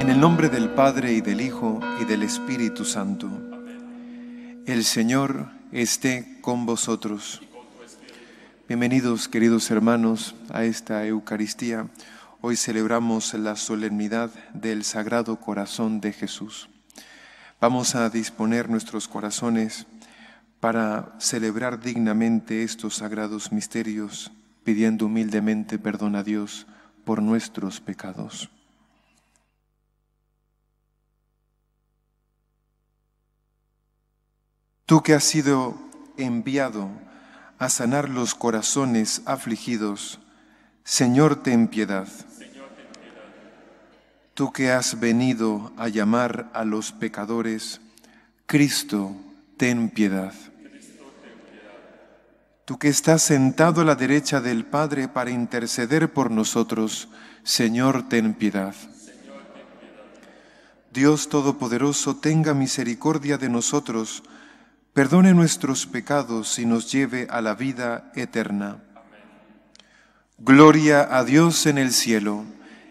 En el nombre del Padre y del Hijo y del Espíritu Santo, el Señor esté con vosotros. Bienvenidos, queridos hermanos, a esta Eucaristía Hoy celebramos la solemnidad del Sagrado Corazón de Jesús. Vamos a disponer nuestros corazones para celebrar dignamente estos sagrados misterios, pidiendo humildemente perdón a Dios por nuestros pecados. Tú que has sido enviado a sanar los corazones afligidos, Señor, ten piedad tú que has venido a llamar a los pecadores, Cristo, ten piedad. Tú que estás sentado a la derecha del Padre para interceder por nosotros, Señor, ten piedad. Dios Todopoderoso, tenga misericordia de nosotros, perdone nuestros pecados y nos lleve a la vida eterna. Gloria a Dios en el cielo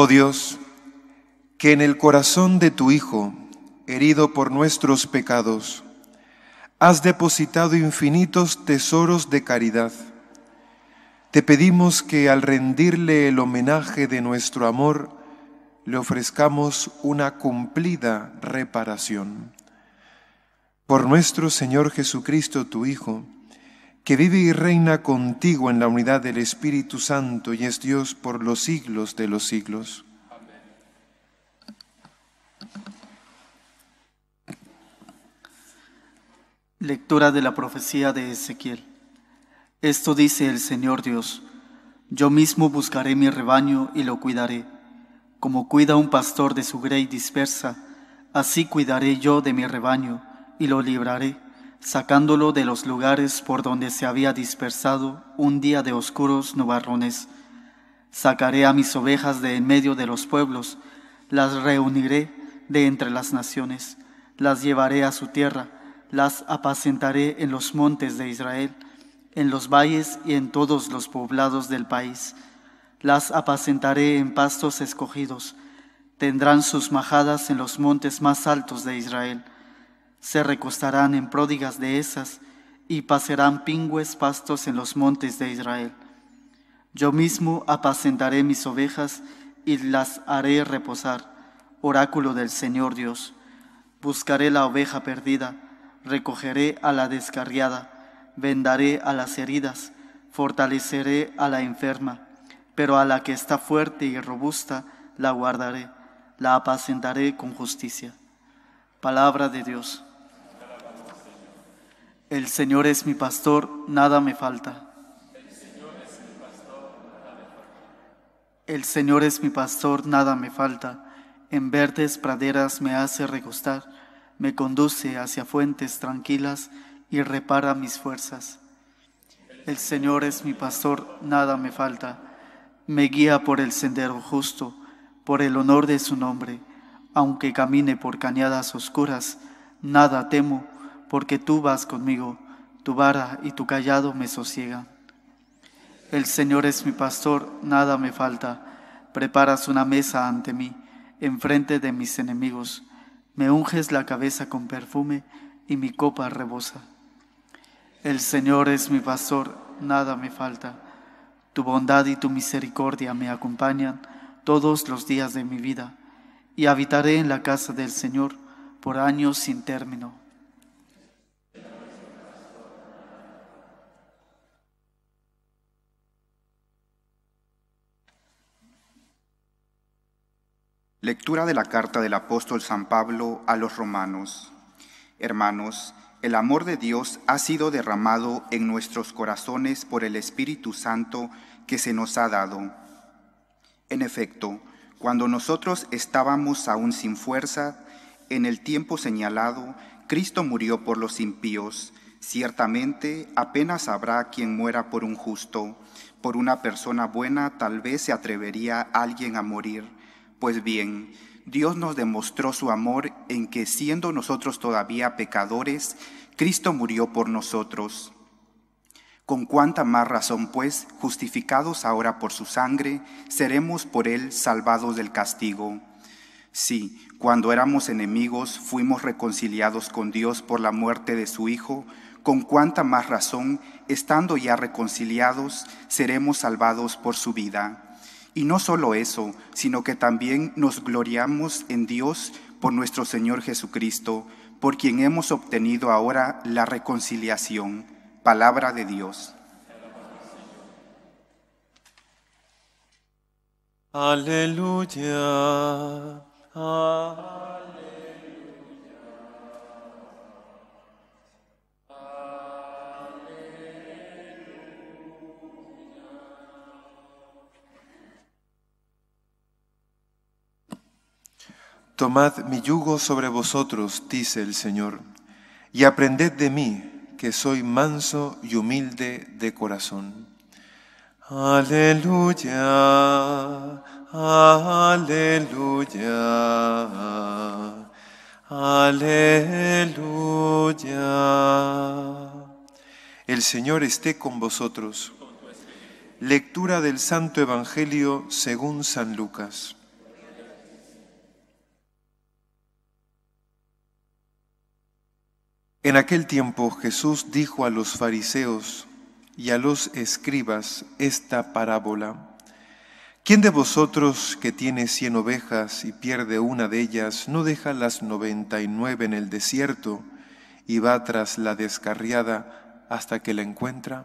Oh Dios, que en el corazón de tu Hijo, herido por nuestros pecados, has depositado infinitos tesoros de caridad. Te pedimos que al rendirle el homenaje de nuestro amor, le ofrezcamos una cumplida reparación. Por nuestro Señor Jesucristo, tu Hijo, que vive y reina contigo en la unidad del Espíritu Santo y es Dios por los siglos de los siglos. Lectura de la profecía de Ezequiel. Esto dice el Señor Dios, yo mismo buscaré mi rebaño y lo cuidaré, como cuida un pastor de su grey dispersa, así cuidaré yo de mi rebaño y lo libraré sacándolo de los lugares por donde se había dispersado un día de oscuros nubarrones. Sacaré a mis ovejas de en medio de los pueblos, las reuniré de entre las naciones, las llevaré a su tierra, las apacentaré en los montes de Israel, en los valles y en todos los poblados del país. Las apacentaré en pastos escogidos, tendrán sus majadas en los montes más altos de Israel se recostarán en pródigas dehesas y pasarán pingües pastos en los montes de Israel. Yo mismo apacentaré mis ovejas y las haré reposar, oráculo del Señor Dios. Buscaré la oveja perdida, recogeré a la descarriada, vendaré a las heridas, fortaleceré a la enferma, pero a la que está fuerte y robusta la guardaré, la apacentaré con justicia. Palabra de Dios. El Señor es mi pastor, nada me falta. El Señor es mi pastor, nada me falta. En verdes praderas me hace recostar, me conduce hacia fuentes tranquilas y repara mis fuerzas. El Señor es mi pastor, nada me falta. Me guía por el sendero justo, por el honor de su nombre. Aunque camine por cañadas oscuras, nada temo porque tú vas conmigo, tu vara y tu callado me sosiegan. El Señor es mi pastor, nada me falta. Preparas una mesa ante mí, enfrente de mis enemigos. Me unges la cabeza con perfume y mi copa rebosa. El Señor es mi pastor, nada me falta. Tu bondad y tu misericordia me acompañan todos los días de mi vida, y habitaré en la casa del Señor por años sin término. Lectura de la carta del apóstol San Pablo a los romanos. Hermanos, el amor de Dios ha sido derramado en nuestros corazones por el Espíritu Santo que se nos ha dado. En efecto, cuando nosotros estábamos aún sin fuerza, en el tiempo señalado, Cristo murió por los impíos. Ciertamente apenas habrá quien muera por un justo. Por una persona buena tal vez se atrevería alguien a morir. Pues bien, Dios nos demostró su amor en que siendo nosotros todavía pecadores, Cristo murió por nosotros. Con cuánta más razón, pues, justificados ahora por su sangre, seremos por él salvados del castigo. Sí, cuando éramos enemigos fuimos reconciliados con Dios por la muerte de su Hijo, con cuánta más razón, estando ya reconciliados, seremos salvados por su vida. Y no solo eso, sino que también nos gloriamos en Dios por nuestro Señor Jesucristo, por quien hemos obtenido ahora la reconciliación. Palabra de Dios. Aleluya. Tomad mi yugo sobre vosotros, dice el Señor, y aprended de mí, que soy manso y humilde de corazón. Aleluya, aleluya, aleluya. El Señor esté con vosotros. Lectura del Santo Evangelio según San Lucas. En aquel tiempo Jesús dijo a los fariseos y a los escribas esta parábola. ¿Quién de vosotros que tiene cien ovejas y pierde una de ellas no deja las noventa y nueve en el desierto y va tras la descarriada hasta que la encuentra?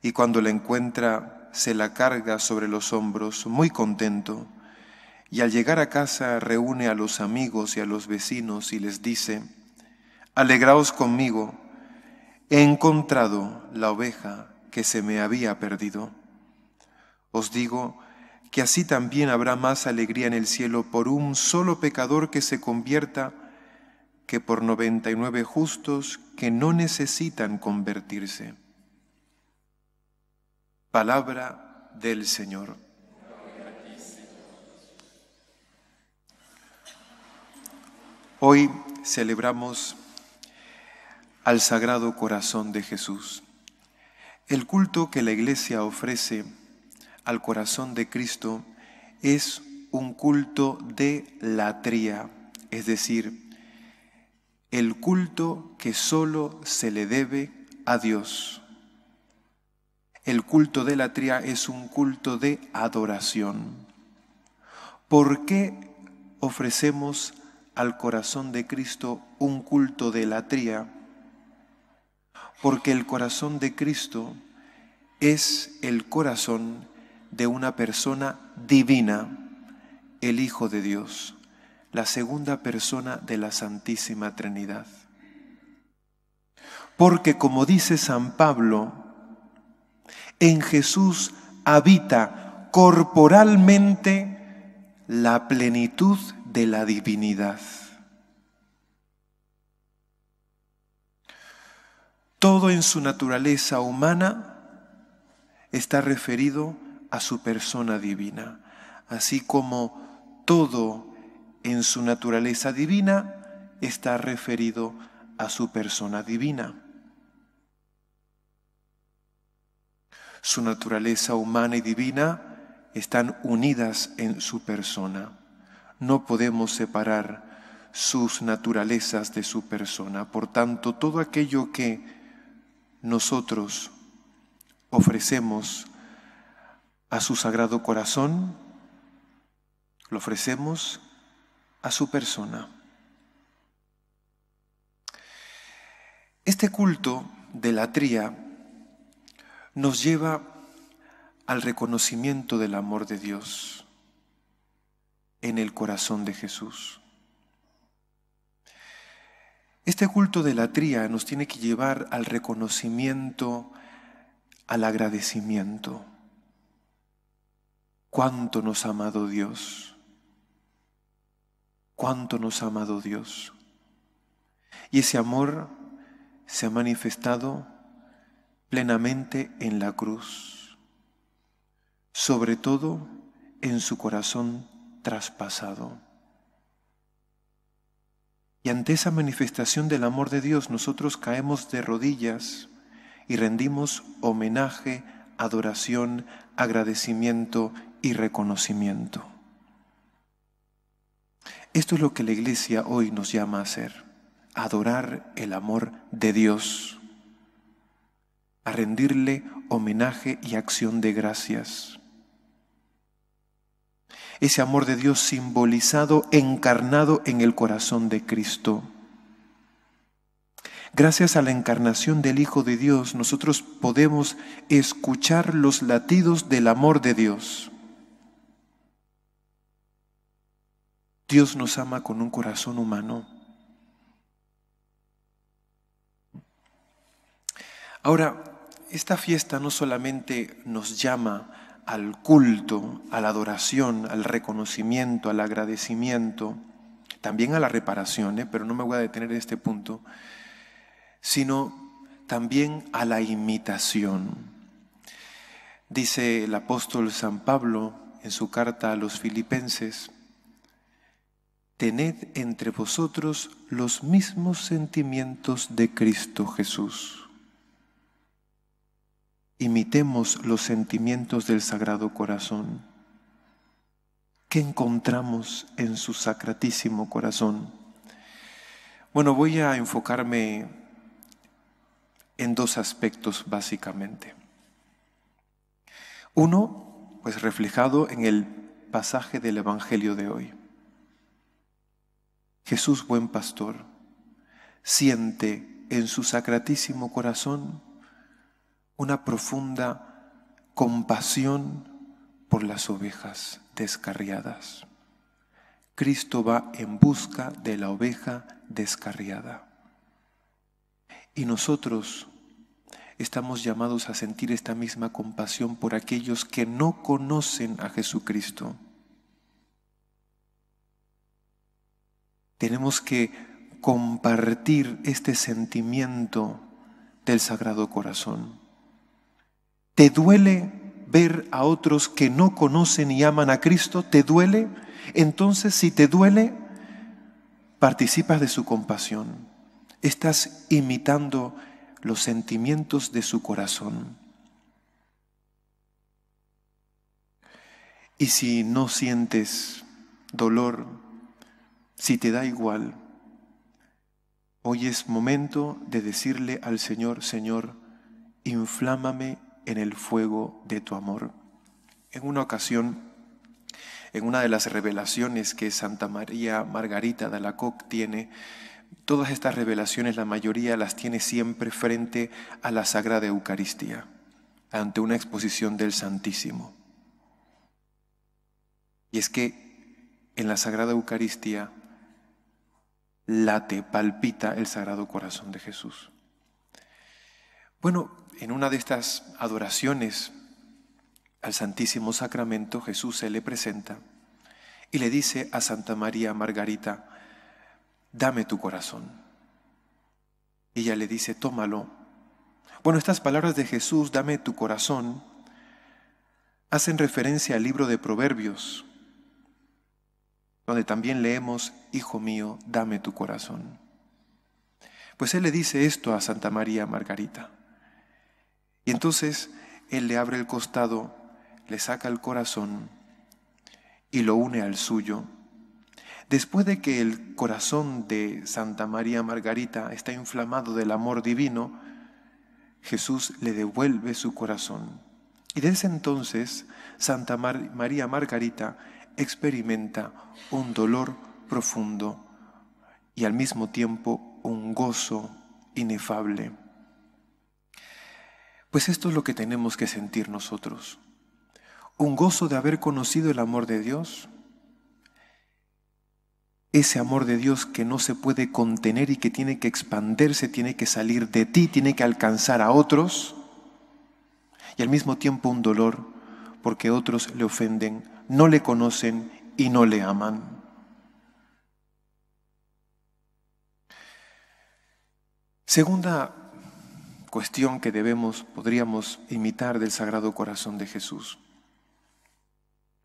Y cuando la encuentra se la carga sobre los hombros muy contento y al llegar a casa reúne a los amigos y a los vecinos y les dice, Alegraos conmigo, he encontrado la oveja que se me había perdido. Os digo que así también habrá más alegría en el cielo por un solo pecador que se convierta que por noventa y nueve justos que no necesitan convertirse. Palabra del Señor. Hoy celebramos al Sagrado Corazón de Jesús. El culto que la Iglesia ofrece al corazón de Cristo es un culto de latría, es decir, el culto que solo se le debe a Dios. El culto de latría es un culto de adoración. ¿Por qué ofrecemos al corazón de Cristo un culto de latría? porque el corazón de Cristo es el corazón de una persona divina, el Hijo de Dios, la segunda persona de la Santísima Trinidad. Porque como dice San Pablo, en Jesús habita corporalmente la plenitud de la divinidad. Todo en su naturaleza humana está referido a su persona divina, así como todo en su naturaleza divina está referido a su persona divina. Su naturaleza humana y divina están unidas en su persona. No podemos separar sus naturalezas de su persona. Por tanto, todo aquello que nosotros ofrecemos a su sagrado corazón, lo ofrecemos a su persona. Este culto de la tría nos lleva al reconocimiento del amor de Dios en el corazón de Jesús. Este culto de la tría nos tiene que llevar al reconocimiento, al agradecimiento. Cuánto nos ha amado Dios. Cuánto nos ha amado Dios. Y ese amor se ha manifestado plenamente en la cruz, sobre todo en su corazón traspasado ante esa manifestación del amor de Dios nosotros caemos de rodillas y rendimos homenaje, adoración, agradecimiento y reconocimiento. Esto es lo que la iglesia hoy nos llama a hacer, adorar el amor de Dios, a rendirle homenaje y acción de gracias ese amor de Dios simbolizado, encarnado en el corazón de Cristo. Gracias a la encarnación del Hijo de Dios, nosotros podemos escuchar los latidos del amor de Dios. Dios nos ama con un corazón humano. Ahora, esta fiesta no solamente nos llama al culto, a la adoración, al reconocimiento, al agradecimiento, también a la reparación, pero no me voy a detener en este punto, sino también a la imitación. Dice el apóstol San Pablo en su carta a los filipenses, tened entre vosotros los mismos sentimientos de Cristo Jesús imitemos los sentimientos del Sagrado Corazón. ¿Qué encontramos en su sacratísimo corazón? Bueno, voy a enfocarme en dos aspectos básicamente. Uno, pues reflejado en el pasaje del Evangelio de hoy. Jesús, buen pastor, siente en su sacratísimo corazón una profunda compasión por las ovejas descarriadas. Cristo va en busca de la oveja descarriada. Y nosotros estamos llamados a sentir esta misma compasión por aquellos que no conocen a Jesucristo. Tenemos que compartir este sentimiento del Sagrado Corazón. ¿Te duele ver a otros que no conocen y aman a Cristo? ¿Te duele? Entonces, si te duele, participas de su compasión. Estás imitando los sentimientos de su corazón. Y si no sientes dolor, si te da igual, hoy es momento de decirle al Señor, Señor, inflámame en el fuego de tu amor. En una ocasión, en una de las revelaciones que Santa María Margarita de Alacoque tiene, todas estas revelaciones la mayoría las tiene siempre frente a la Sagrada Eucaristía, ante una exposición del Santísimo. Y es que en la Sagrada Eucaristía late, palpita el Sagrado Corazón de Jesús. Bueno, en una de estas adoraciones al Santísimo Sacramento, Jesús se le presenta y le dice a Santa María Margarita, dame tu corazón. Y Ella le dice, tómalo. Bueno, estas palabras de Jesús, dame tu corazón, hacen referencia al libro de Proverbios, donde también leemos, Hijo mío, dame tu corazón. Pues Él le dice esto a Santa María Margarita. Y entonces Él le abre el costado, le saca el corazón y lo une al suyo. Después de que el corazón de Santa María Margarita está inflamado del amor divino, Jesús le devuelve su corazón. Y desde entonces Santa María Margarita experimenta un dolor profundo y al mismo tiempo un gozo inefable. Pues esto es lo que tenemos que sentir nosotros. Un gozo de haber conocido el amor de Dios. Ese amor de Dios que no se puede contener y que tiene que expandirse, tiene que salir de ti, tiene que alcanzar a otros. Y al mismo tiempo un dolor porque otros le ofenden, no le conocen y no le aman. Segunda cuestión que debemos, podríamos imitar del Sagrado Corazón de Jesús.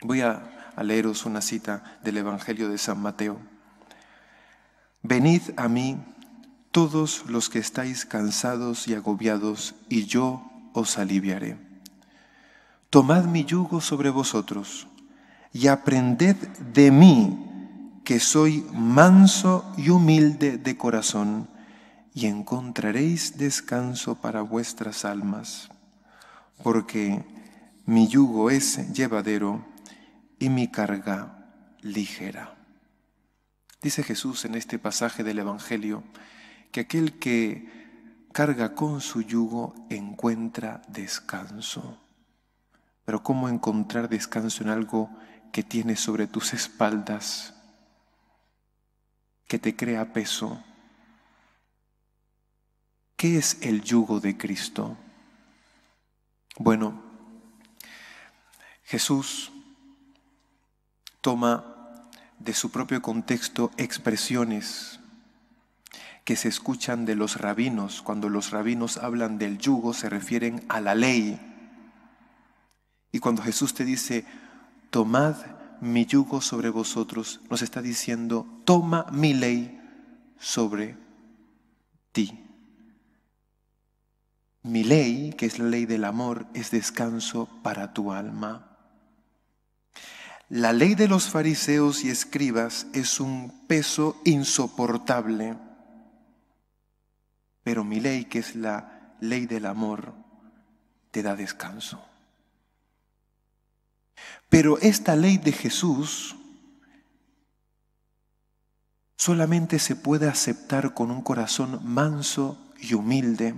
Voy a, leeros una cita del Evangelio de San Mateo. Venid a mí todos los que estáis cansados y agobiados, y yo os aliviaré. Tomad mi yugo sobre vosotros y aprended de mí, que soy manso y humilde de corazón y encontraréis descanso para vuestras almas, porque mi yugo es llevadero y mi carga ligera. Dice Jesús en este pasaje del Evangelio que aquel que carga con su yugo encuentra descanso. Pero ¿cómo encontrar descanso en algo que tienes sobre tus espaldas, que te crea peso? ¿Qué es el yugo de Cristo? Bueno, Jesús toma de su propio contexto expresiones que se escuchan de los rabinos. Cuando los rabinos hablan del yugo se refieren a la ley. Y cuando Jesús te dice, tomad mi yugo sobre vosotros, nos está diciendo, toma mi ley sobre ti. Mi ley, que es la ley del amor, es descanso para tu alma. La ley de los fariseos y escribas es un peso insoportable, pero mi ley, que es la ley del amor, te da descanso. Pero esta ley de Jesús solamente se puede aceptar con un corazón manso y humilde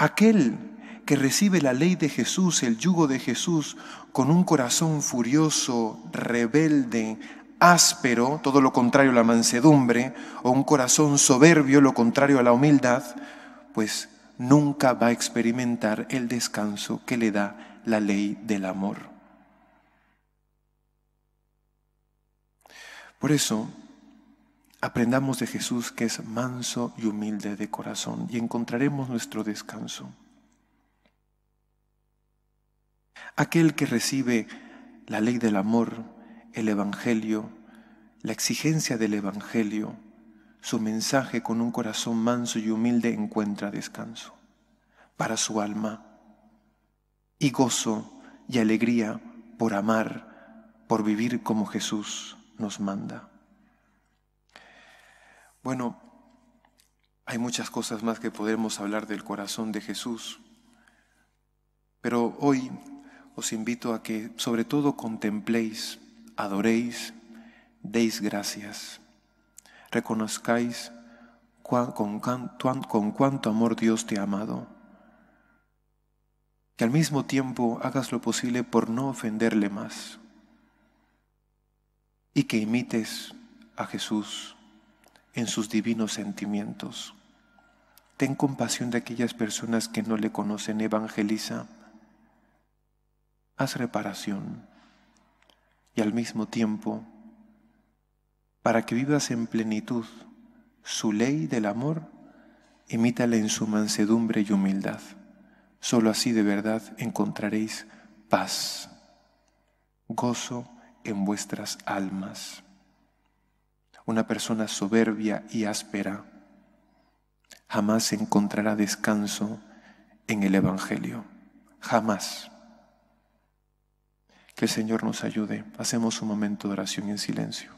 Aquel que recibe la ley de Jesús, el yugo de Jesús, con un corazón furioso, rebelde, áspero, todo lo contrario a la mansedumbre, o un corazón soberbio, lo contrario a la humildad, pues nunca va a experimentar el descanso que le da la ley del amor. Por eso, Aprendamos de Jesús que es manso y humilde de corazón y encontraremos nuestro descanso. Aquel que recibe la ley del amor, el Evangelio, la exigencia del Evangelio, su mensaje con un corazón manso y humilde encuentra descanso para su alma y gozo y alegría por amar, por vivir como Jesús nos manda. Bueno, hay muchas cosas más que podemos hablar del corazón de Jesús, pero hoy os invito a que sobre todo contempléis, adoréis, deis gracias, reconozcáis con, con cuánto amor Dios te ha amado, que al mismo tiempo hagas lo posible por no ofenderle más y que imites a Jesús en sus divinos sentimientos. Ten compasión de aquellas personas que no le conocen, evangeliza. Haz reparación y al mismo tiempo, para que vivas en plenitud su ley del amor, imítala en su mansedumbre y humildad. Solo así de verdad encontraréis paz, gozo en vuestras almas una persona soberbia y áspera jamás encontrará descanso en el Evangelio. Jamás. Que el Señor nos ayude. Hacemos un momento de oración en silencio.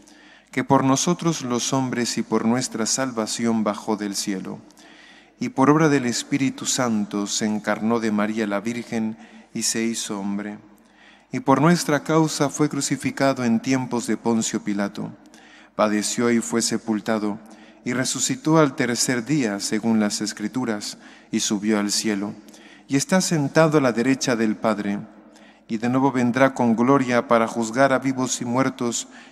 que por nosotros los hombres y por nuestra salvación bajó del cielo, y por obra del Espíritu Santo se encarnó de María la Virgen y se hizo hombre, y por nuestra causa fue crucificado en tiempos de Poncio Pilato, padeció y fue sepultado, y resucitó al tercer día, según las Escrituras, y subió al cielo, y está sentado a la derecha del Padre, y de nuevo vendrá con gloria para juzgar a vivos y muertos,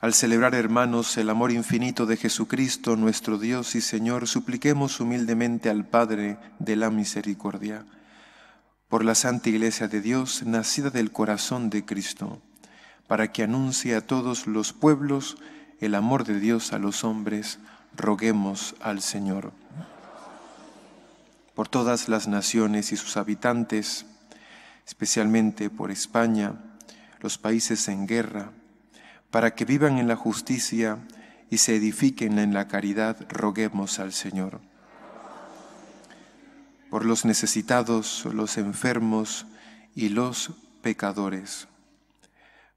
Al celebrar, hermanos, el amor infinito de Jesucristo, nuestro Dios y Señor, supliquemos humildemente al Padre de la Misericordia, por la Santa Iglesia de Dios, nacida del corazón de Cristo, para que anuncie a todos los pueblos el amor de Dios a los hombres, roguemos al Señor. Por todas las naciones y sus habitantes, especialmente por España, los países en guerra, para que vivan en la justicia y se edifiquen en la caridad, roguemos al Señor. Por los necesitados, los enfermos y los pecadores,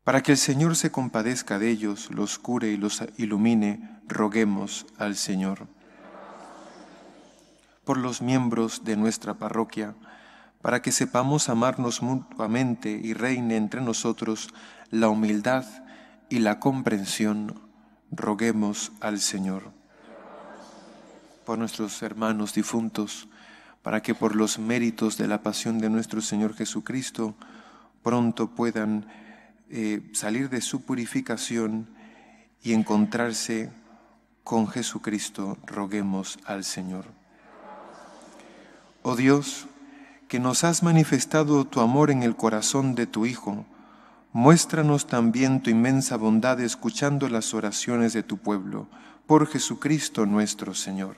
para que el Señor se compadezca de ellos, los cure y los ilumine, roguemos al Señor. Por los miembros de nuestra parroquia, para que sepamos amarnos mutuamente y reine entre nosotros la humildad, y la comprensión, roguemos al Señor. Por nuestros hermanos difuntos, para que por los méritos de la pasión de nuestro Señor Jesucristo pronto puedan eh, salir de su purificación y encontrarse con Jesucristo, roguemos al Señor. Oh Dios, que nos has manifestado tu amor en el corazón de tu Hijo, Muéstranos también tu inmensa bondad escuchando las oraciones de tu pueblo, por Jesucristo nuestro Señor.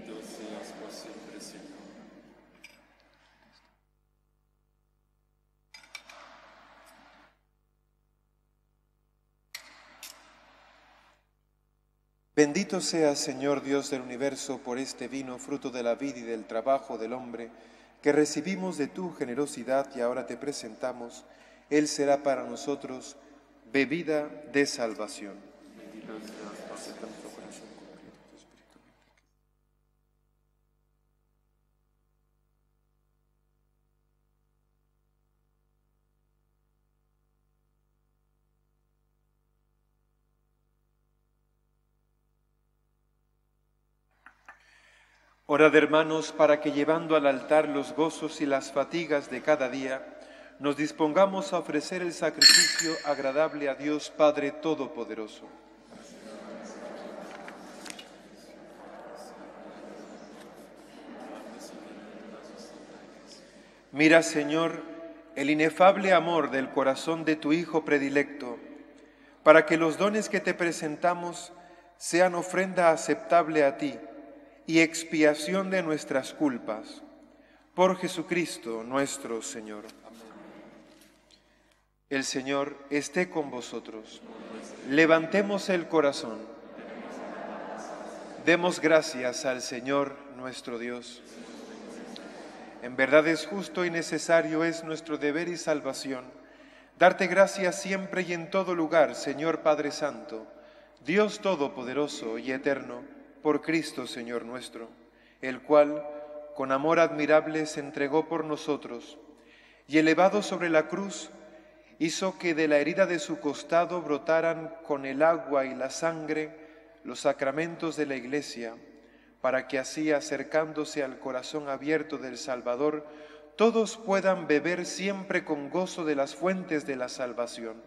Bendito sea, Señor Dios del universo, por este vino, fruto de la vida y del trabajo del hombre, que recibimos de tu generosidad y ahora te presentamos. Él será para nosotros bebida de salvación. Bendito sea, de hermanos, para que llevando al altar los gozos y las fatigas de cada día, nos dispongamos a ofrecer el sacrificio agradable a Dios Padre Todopoderoso. Mira, Señor, el inefable amor del corazón de tu Hijo predilecto, para que los dones que te presentamos sean ofrenda aceptable a ti y expiación de nuestras culpas. Por Jesucristo nuestro Señor. El Señor esté con vosotros. Levantemos el corazón. Demos gracias al Señor nuestro Dios. En verdad es justo y necesario es nuestro deber y salvación. Darte gracias siempre y en todo lugar, Señor Padre Santo, Dios Todopoderoso y Eterno por Cristo Señor nuestro, el cual, con amor admirable, se entregó por nosotros, y elevado sobre la cruz, hizo que de la herida de su costado brotaran con el agua y la sangre los sacramentos de la Iglesia, para que así, acercándose al corazón abierto del Salvador, todos puedan beber siempre con gozo de las fuentes de la salvación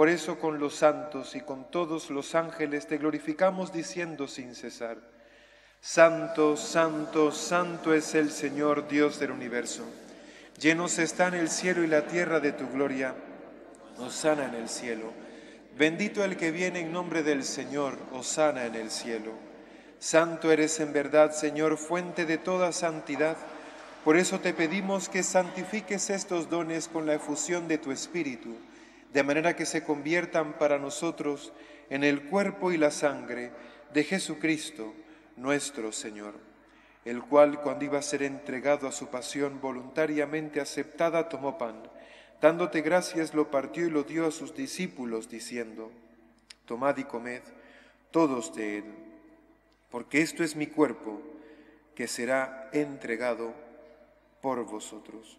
por eso con los santos y con todos los ángeles te glorificamos diciendo sin cesar, Santo, santo, santo es el Señor Dios del universo. Llenos están el cielo y la tierra de tu gloria. Osana en el cielo. Bendito el que viene en nombre del Señor. Osana en el cielo. Santo eres en verdad, Señor, fuente de toda santidad. Por eso te pedimos que santifiques estos dones con la efusión de tu Espíritu de manera que se conviertan para nosotros en el cuerpo y la sangre de Jesucristo, nuestro Señor, el cual cuando iba a ser entregado a su pasión voluntariamente aceptada, tomó pan, dándote gracias lo partió y lo dio a sus discípulos, diciendo, Tomad y comed todos de él, porque esto es mi cuerpo, que será entregado por vosotros.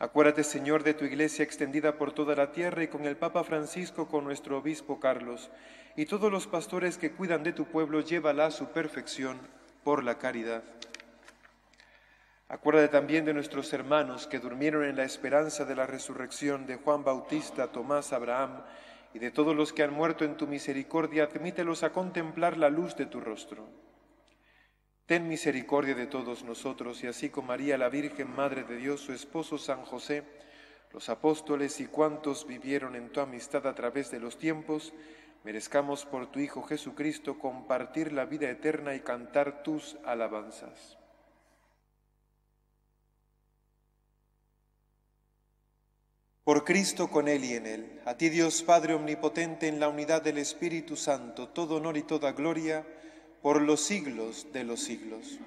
Acuérdate, Señor, de tu iglesia extendida por toda la tierra y con el Papa Francisco, con nuestro obispo Carlos, y todos los pastores que cuidan de tu pueblo, llévala a su perfección por la caridad. Acuérdate también de nuestros hermanos que durmieron en la esperanza de la resurrección de Juan Bautista, Tomás, Abraham, y de todos los que han muerto en tu misericordia, admítelos a contemplar la luz de tu rostro. Ten misericordia de todos nosotros y así como María la Virgen, Madre de Dios, su esposo San José, los apóstoles y cuantos vivieron en tu amistad a través de los tiempos, merezcamos por tu Hijo Jesucristo compartir la vida eterna y cantar tus alabanzas. Por Cristo con Él y en Él, a ti Dios Padre Omnipotente, en la unidad del Espíritu Santo, todo honor y toda gloria, por los siglos de los siglos.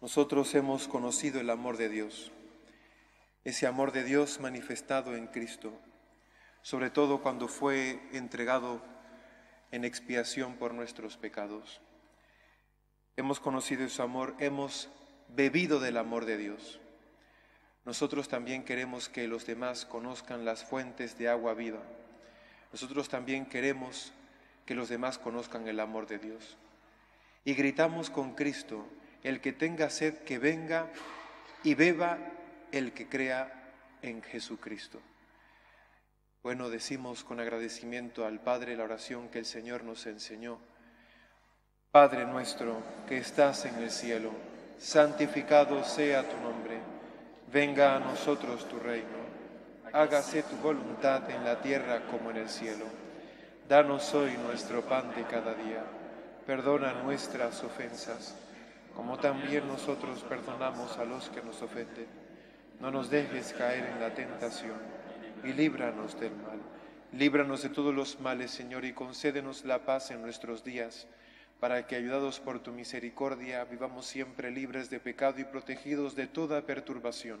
Nosotros hemos conocido el amor de Dios, ese amor de Dios manifestado en Cristo, sobre todo cuando fue entregado en expiación por nuestros pecados. Hemos conocido su amor, hemos bebido del amor de Dios. Nosotros también queremos que los demás conozcan las fuentes de agua viva. Nosotros también queremos que los demás conozcan el amor de Dios. Y gritamos con Cristo, el que tenga sed, que venga y beba el que crea en Jesucristo. Bueno, decimos con agradecimiento al Padre la oración que el Señor nos enseñó. Padre nuestro que estás en el cielo, santificado sea tu nombre, venga a nosotros tu reino, hágase tu voluntad en la tierra como en el cielo. Danos hoy nuestro pan de cada día. Perdona nuestras ofensas, como también nosotros perdonamos a los que nos ofenden. No nos dejes caer en la tentación y líbranos del mal. Líbranos de todos los males, Señor, y concédenos la paz en nuestros días, para que, ayudados por tu misericordia, vivamos siempre libres de pecado y protegidos de toda perturbación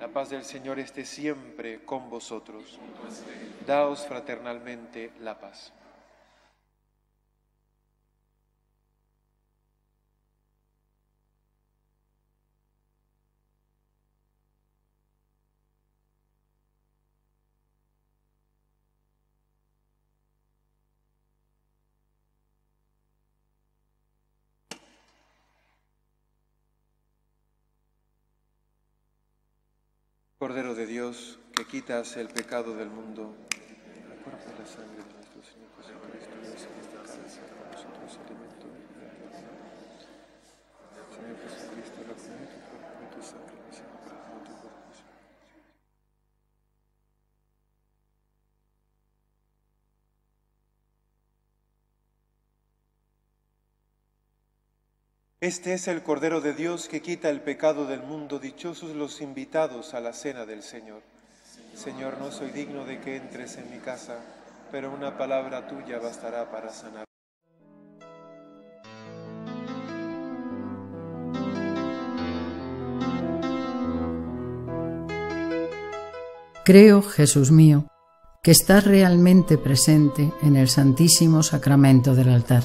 La paz del Señor esté siempre con vosotros. Daos fraternalmente la paz. Cordero de Dios, que quitas el pecado del mundo, sangre Este es el Cordero de Dios que quita el pecado del mundo, dichosos los invitados a la cena del Señor. Señor, no soy digno de que entres en mi casa, pero una palabra tuya bastará para sanar. Creo, Jesús mío, que estás realmente presente en el Santísimo Sacramento del altar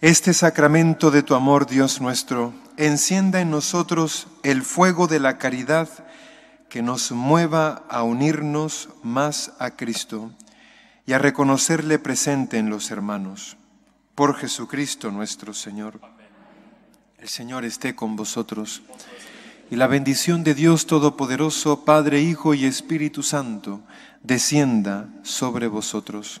Este sacramento de tu amor, Dios nuestro, encienda en nosotros el fuego de la caridad que nos mueva a unirnos más a Cristo y a reconocerle presente en los hermanos. Por Jesucristo nuestro Señor. El Señor esté con vosotros. Y la bendición de Dios Todopoderoso, Padre, Hijo y Espíritu Santo, descienda sobre vosotros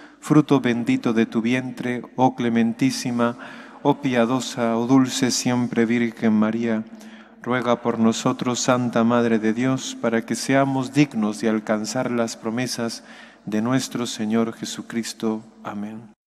fruto bendito de tu vientre, oh clementísima, oh piadosa, oh dulce siempre Virgen María, ruega por nosotros, Santa Madre de Dios, para que seamos dignos de alcanzar las promesas de nuestro Señor Jesucristo. Amén.